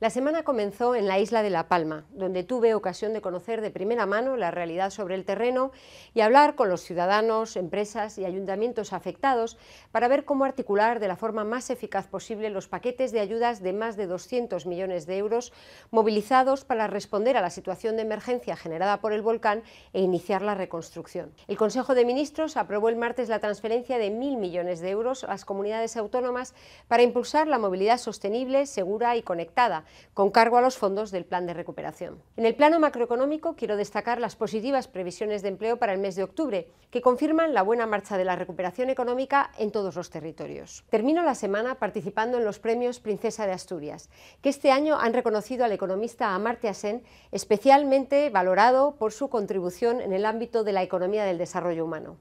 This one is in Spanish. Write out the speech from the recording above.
La semana comenzó en la isla de La Palma, donde tuve ocasión de conocer de primera mano la realidad sobre el terreno y hablar con los ciudadanos, empresas y ayuntamientos afectados para ver cómo articular de la forma más eficaz posible los paquetes de ayudas de más de 200 millones de euros movilizados para responder a la situación de emergencia generada por el volcán e iniciar la reconstrucción. El Consejo de Ministros aprobó el martes la transferencia de 1.000 millones de euros a las comunidades autónomas para impulsar la movilidad sostenible, segura y conectada con cargo a los fondos del Plan de Recuperación. En el plano macroeconómico quiero destacar las positivas previsiones de empleo para el mes de octubre, que confirman la buena marcha de la recuperación económica en todos los territorios. Termino la semana participando en los premios Princesa de Asturias, que este año han reconocido al economista Amartya Sen, especialmente valorado por su contribución en el ámbito de la economía del desarrollo humano.